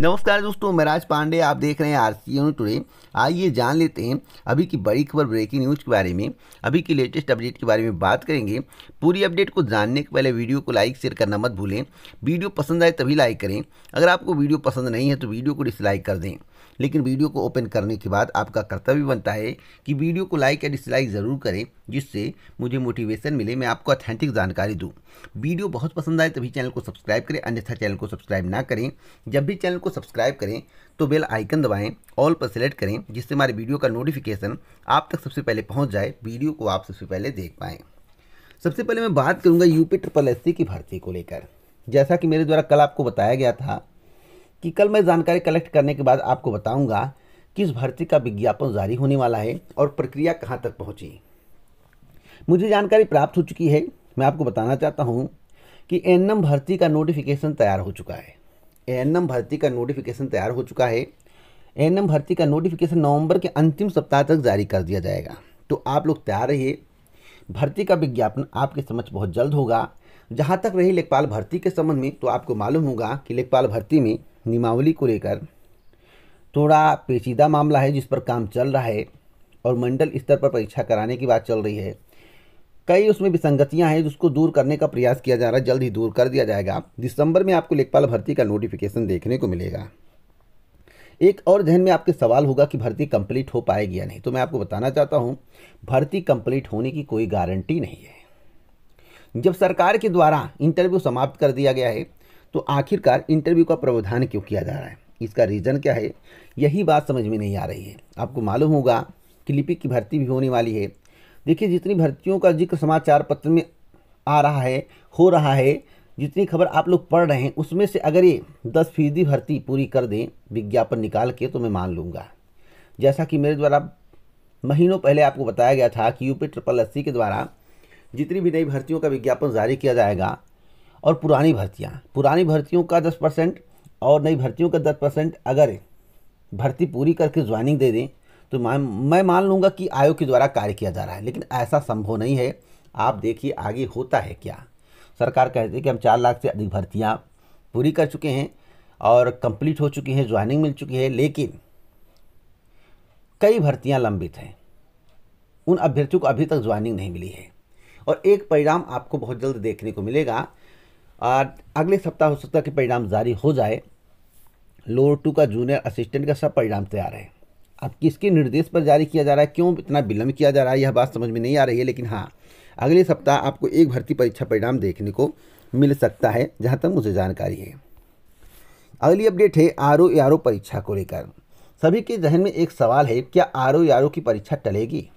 नमस्कार दोस्तों मैं राज पांडे आप देख रहे हैं आर सी टुडे आइए जान लेते हैं अभी की बड़ी खबर ब्रेकिंग न्यूज़ के बारे में अभी की लेटेस्ट अपडेट के बारे में बात करेंगे पूरी अपडेट को जानने के पहले वीडियो को लाइक शेयर करना मत भूलें वीडियो पसंद आए तभी लाइक करें अगर आपको वीडियो पसंद नहीं है तो वीडियो को डिसलाइक कर दें लेकिन वीडियो को ओपन करने के बाद आपका कर्तव्य बनता है कि वीडियो को लाइक या डिसलाइक ज़रूर करें जिससे मुझे मोटिवेशन मिले मैं आपको अथेंटिक जानकारी दूँ वीडियो बहुत पसंद आए तभी चैनल को सब्सक्राइब करें अन्यथा चैनल को सब्सक्राइब ना करें जब भी चैनल को सब्सक्राइब करें तो बेल आइकन दबाएं ऑल पर सेलेक्ट करें जिससे हमारे वीडियो का नोटिफिकेशन आप तक सबसे पहले पहुँच जाए वीडियो को आप सबसे पहले देख पाएँ सबसे पहले मैं बात करूँगा यूपी ट्रिपल एस की भर्ती को लेकर जैसा कि मेरे द्वारा कल आपको बताया गया था कि कल मैं जानकारी कलेक्ट करने के बाद आपको बताऊंगा कि भर्ती का विज्ञापन जारी होने वाला है और प्रक्रिया कहाँ तक पहुँची मुझे जानकारी प्राप्त हो चुकी है मैं आपको बताना चाहता हूँ कि एनम भर्ती का नोटिफिकेशन तैयार हो चुका है एनम भर्ती का नोटिफिकेशन तैयार हो चुका है एनम भर्ती का नोटिफिकेशन नवंबर के अंतिम सप्ताह तक जारी कर दिया जाएगा तो आप लोग तैयार रहिए भर्ती का विज्ञापन आपके समझ बहुत जल्द होगा जहाँ तक रही लेखपाल भर्ती के संबंध में तो आपको मालूम होगा कि लेखपाल भर्ती में नियमावली को लेकर थोड़ा पेचीदा मामला है जिस पर काम चल रहा है और मंडल स्तर पर परीक्षा कराने की बात चल रही है कई उसमें विसंगतियां हैं जिसको दूर करने का प्रयास किया जा रहा है जल्द ही दूर कर दिया जाएगा दिसंबर में आपको लेखपाल भर्ती का नोटिफिकेशन देखने को मिलेगा एक और जहन में आपके सवाल होगा कि भर्ती कंप्लीट हो पाएगी या नहीं तो मैं आपको बताना चाहता हूँ भर्ती कंप्लीट होने की कोई गारंटी नहीं है जब सरकार के द्वारा इंटरव्यू समाप्त कर दिया गया है तो आखिरकार इंटरव्यू का प्रावधान क्यों किया जा रहा है इसका रीज़न क्या है यही बात समझ में नहीं आ रही है आपको मालूम होगा कि लिपिक की भर्ती भी होने वाली है देखिए जितनी भर्तियों का जिक्र समाचार पत्र में आ रहा है हो रहा है जितनी खबर आप लोग पढ़ रहे हैं उसमें से अगर ये दस फीसदी भर्ती पूरी कर दें विज्ञापन निकाल के तो मैं मान लूँगा जैसा कि मेरे द्वारा महीनों पहले आपको बताया गया था कि यूपी ट्रिपल एस के द्वारा जितनी भी नई भर्तियों का विज्ञापन जारी किया जाएगा और पुरानी भर्तियाँ पुरानी भर्तियों का दस परसेंट और नई भर्तियों का दस परसेंट अगर भर्ती पूरी करके ज्वाइनिंग दे दें तो मैं मैं मान लूँगा कि आयोग के द्वारा कार्य किया जा रहा है लेकिन ऐसा संभव नहीं है आप देखिए आगे होता है क्या सरकार कहती है कि हम चार लाख से अधिक भर्तियाँ पूरी कर चुके हैं और कंप्लीट हो चुकी हैं ज्वाइनिंग मिल चुकी है लेकिन कई भर्तियाँ लंबित हैं उन अभ्यर्थियों को अभी तक ज्वाइनिंग नहीं मिली है और एक परिणाम आपको बहुत जल्द देखने को मिलेगा और अगले सप्ताह हो सकता है कि परिणाम जारी हो जाए लोअर टू का जूनियर असिस्टेंट का सब परिणाम तैयार है अब किसके निर्देश पर जारी किया जा रहा है क्यों इतना विलम्ब किया जा रहा है यह बात समझ में नहीं आ रही है लेकिन हाँ अगले सप्ताह आपको एक भर्ती परीक्षा परिणाम देखने को मिल सकता है जहाँ तक मुझे जानकारी है अगली अपडेट है आर ओ आर परीक्षा को लेकर सभी के जहन में एक सवाल है क्या आर ओ आर की परीक्षा टलेगी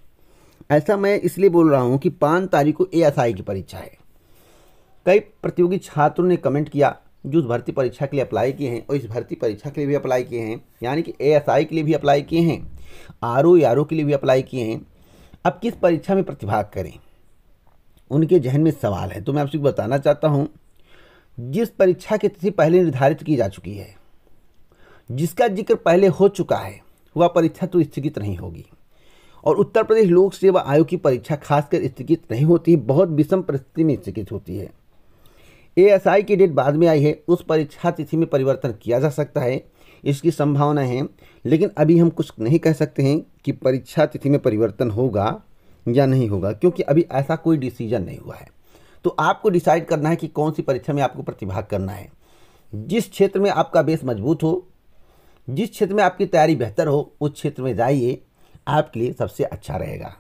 ऐसा मैं इसलिए बोल रहा हूँ कि पाँच तारीख को ए की परीक्षा है कई प्रतियोगी छात्रों ने कमेंट किया जो भर्ती परीक्षा के लिए अप्लाई किए हैं और इस भर्ती परीक्षा के लिए भी अप्लाई किए हैं यानी कि ए के लिए भी अप्लाई किए हैं आर ओ आर ओ के लिए भी अप्लाई किए हैं अब किस परीक्षा में प्रतिभाग करें उनके जहन में सवाल है तो मैं आपसे बताना चाहता हूँ जिस परीक्षा की तिथि पहले निर्धारित की जा चुकी है जिसका जिक्र पहले हो चुका है वह परीक्षा तो स्थगित नहीं होगी और उत्तर प्रदेश लोक सेवा आयोग की परीक्षा खासकर स्थगित नहीं होती बहुत विषम परिस्थिति में स्थगित होती है एएसआई की डेट बाद में आई है उस परीक्षा तिथि में परिवर्तन किया जा सकता है इसकी संभावना है लेकिन अभी हम कुछ नहीं कह सकते हैं कि परीक्षा तिथि में परिवर्तन होगा या नहीं होगा क्योंकि अभी ऐसा कोई डिसीजन नहीं हुआ है तो आपको डिसाइड करना है कि कौन सी परीक्षा में आपको प्रतिभाग करना है जिस क्षेत्र में आपका बेस मजबूत हो जिस क्षेत्र में आपकी तैयारी बेहतर हो उस क्षेत्र में जाइए आपके लिए सबसे अच्छा रहेगा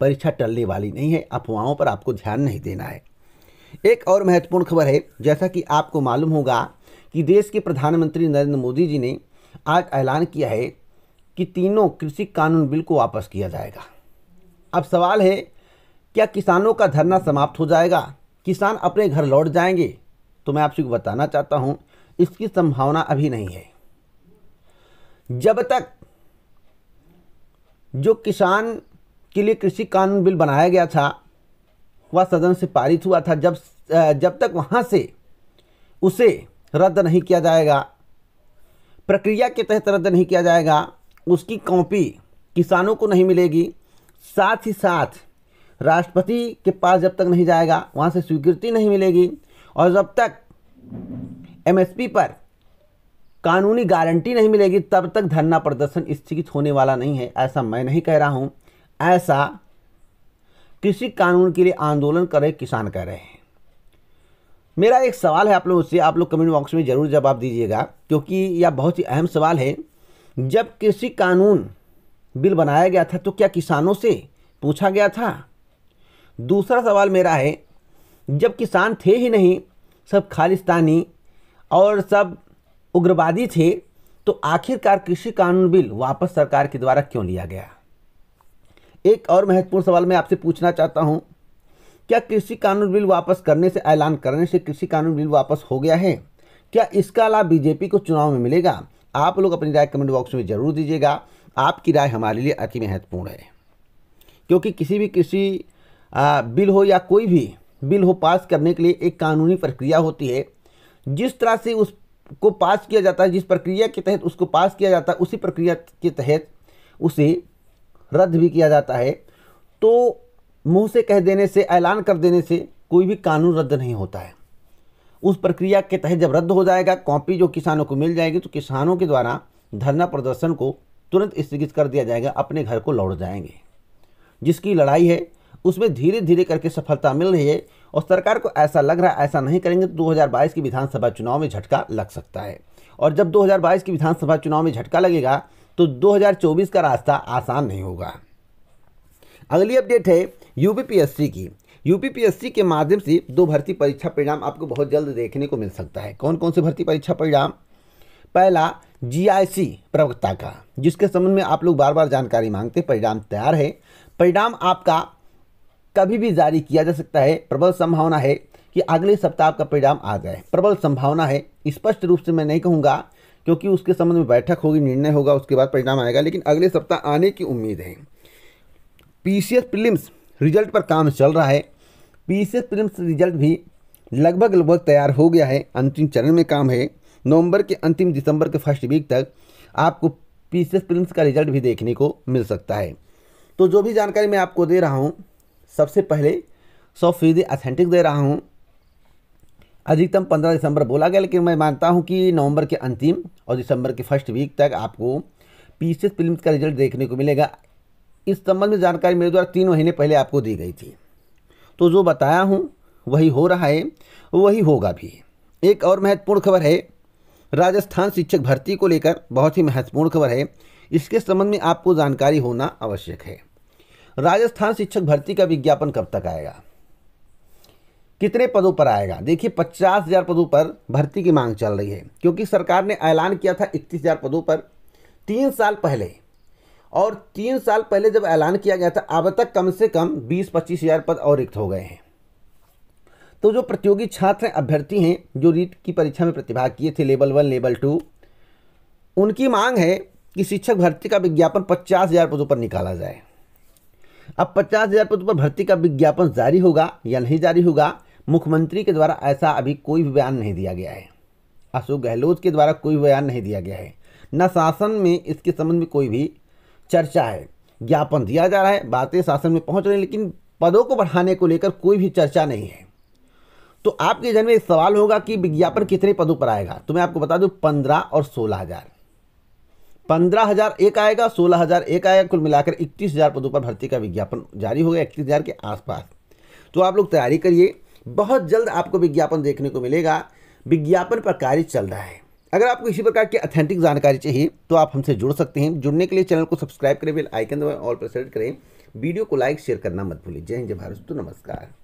परीक्षा टलने वाली नहीं है अफवाहों पर आपको ध्यान नहीं देना है एक और महत्वपूर्ण खबर है जैसा कि आपको मालूम होगा कि देश के प्रधानमंत्री नरेंद्र मोदी जी ने आज ऐलान किया है कि तीनों कृषि कानून बिल को वापस किया जाएगा अब सवाल है क्या किसानों का धरना समाप्त हो जाएगा किसान अपने घर लौट जाएंगे तो मैं आपसे बताना चाहता हूँ इसकी संभावना अभी नहीं है जब तक जो किसान के लिए कृषि कानून बिल बनाया गया था वह सदन से पारित हुआ था जब जब तक वहाँ से उसे रद्द नहीं किया जाएगा प्रक्रिया के तहत रद्द नहीं किया जाएगा उसकी कॉपी किसानों को नहीं मिलेगी साथ ही साथ राष्ट्रपति के पास जब तक नहीं जाएगा वहाँ से स्वीकृति नहीं मिलेगी और जब तक एमएसपी पर कानूनी गारंटी नहीं मिलेगी तब तक धरना प्रदर्शन स्थगित होने वाला नहीं है ऐसा मैं नहीं कह रहा हूँ ऐसा कृषि कानून के लिए आंदोलन कर रहे किसान कह रहे हैं मेरा एक सवाल है आप लोगों से आप लोग कमेंट बॉक्स में ज़रूर जवाब दीजिएगा क्योंकि यह बहुत ही अहम सवाल है जब कृषि कानून बिल बनाया गया था तो क्या किसानों से पूछा गया था दूसरा सवाल मेरा है जब किसान थे ही नहीं सब खालिस्तानी और सब उग्रवादी थे तो आखिरकार कृषि कानून बिल वापस सरकार के द्वारा क्यों लिया गया एक और महत्वपूर्ण सवाल मैं आपसे पूछना चाहता हूँ क्या कृषि कानून बिल वापस करने से ऐलान करने से कृषि कानून बिल वापस हो गया है क्या इसका लाभ बीजेपी को चुनाव में मिलेगा आप लोग अपनी राय कमेंट बॉक्स में जरूर दीजिएगा आपकी राय हमारे लिए अति महत्वपूर्ण है क्योंकि किसी भी कृषि बिल हो या कोई भी बिल हो पास करने के लिए एक कानूनी प्रक्रिया होती है जिस तरह से उसको पास किया जाता है जिस प्रक्रिया के तहत उसको पास किया जाता है उसी प्रक्रिया के तहत उसे रद्द भी किया जाता है तो मुंह से कह देने से ऐलान कर देने से कोई भी कानून रद्द नहीं होता है उस प्रक्रिया के तहत जब रद्द हो जाएगा कॉपी जो किसानों को मिल जाएगी तो किसानों के द्वारा धरना प्रदर्शन को तुरंत स्थगित कर दिया जाएगा अपने घर को लौट जाएंगे जिसकी लड़ाई है उसमें धीरे धीरे करके सफलता मिल रही है और सरकार को ऐसा लग रहा है ऐसा नहीं करेंगे तो 2022 की विधानसभा चुनाव में झटका लग सकता है और जब 2022 की विधानसभा चुनाव में झटका लगेगा तो 2024 का रास्ता आसान नहीं होगा अगली अपडेट है यूपीपीएससी की यूपीपीएससी के माध्यम से दो भर्ती परीक्षा परिणाम आपको बहुत जल्द देखने को मिल सकता है कौन कौन से भर्ती परीक्षा परिणाम पहला जीआईसी प्रवक्ता का जिसके संबंध में आप लोग बार बार जानकारी मांगते परिणाम तैयार है परिणाम आपका कभी भी जारी किया जा सकता है प्रबल संभावना है कि अगले सप्ताह आपका परिणाम आ जाए प्रबल संभावना है स्पष्ट रूप से मैं नहीं कहूँगा क्योंकि उसके संबंध में बैठक होगी निर्णय होगा उसके बाद परिणाम आएगा लेकिन अगले सप्ताह आने की उम्मीद है पी सी प्रीलिम्स रिजल्ट पर काम चल रहा है पी सी प्रीलिम्स रिजल्ट भी लगभग लगभग तैयार हो गया है अंतिम चरण में काम है नवंबर के अंतिम दिसंबर के फर्स्ट वीक तक आपको पी सी प्रीलिम्स का रिजल्ट भी देखने को मिल सकता है तो जो भी जानकारी मैं आपको दे रहा हूँ सबसे पहले सौ फीसदी अथेंटिक दे रहा हूँ अधिकतम 15 दिसंबर बोला गया लेकिन मैं मानता हूँ कि नवंबर के अंतिम और दिसंबर के फर्स्ट वीक तक आपको पीसीएस फिल्म का रिजल्ट देखने को मिलेगा इस संबंध में जानकारी मेरे द्वारा तीन महीने पहले आपको दी गई थी तो जो बताया हूँ वही हो रहा है वही होगा भी एक और महत्वपूर्ण खबर है राजस्थान शिक्षक भर्ती को लेकर बहुत ही महत्वपूर्ण खबर है इसके संबंध में आपको जानकारी होना आवश्यक है राजस्थान शिक्षक भर्ती का विज्ञापन कब तक आएगा कितने पदों पर आएगा देखिए पचास हज़ार पदों पर भर्ती की मांग चल रही है क्योंकि सरकार ने ऐलान किया था इक्कीस हज़ार पदों पर तीन साल पहले और तीन साल पहले जब ऐलान किया गया था अब तक कम से कम बीस पच्चीस हज़ार पद और रिक्त हो गए हैं तो जो प्रतियोगी छात्र अभ्यर्थी हैं जो रीट की परीक्षा में प्रतिभाग किए थे लेवल वन लेवल टू उनकी मांग है कि शिक्षक भर्ती का विज्ञापन पचास हज़ार पदों पर निकाला जाए अब पचास हज़ार पदों पर भर्ती का विज्ञापन जारी होगा या नहीं जारी होगा मुख्यमंत्री के द्वारा ऐसा अभी कोई भी बयान नहीं दिया गया है अशोक गहलोत के द्वारा कोई बयान नहीं दिया गया है न शासन में इसके संबंध में कोई भी चर्चा है ज्ञापन दिया जा रहा है बातें शासन में पहुंच रही लेकिन पदों को बढ़ाने को लेकर कोई भी चर्चा नहीं है तो आपके जन में सवाल होगा कि विज्ञापन कितने पदों पर आएगा तो मैं आपको बता दूं पंद्रह और सोलह हज़ार पंद्रह हज़ार एक आएगा सोलह हज़ार एक आएगा कुल मिलाकर इकतीस हज़ार पदों पर भर्ती का विज्ञापन जारी होगा इकतीस हज़ार के आसपास तो आप लोग तैयारी करिए बहुत जल्द आपको विज्ञापन देखने को मिलेगा विज्ञापन पर कार्य चल रहा है अगर आपको इसी प्रकार की अथेंटिक जानकारी चाहिए तो आप हमसे जुड़ सकते हैं जुड़ने के लिए चैनल को सब्सक्राइब करें बेल आइकन दबाएं ऑल पर सेलेक्ट करें वीडियो को लाइक शेयर करना मत भूलिए जय हिंद जय भारत नमस्कार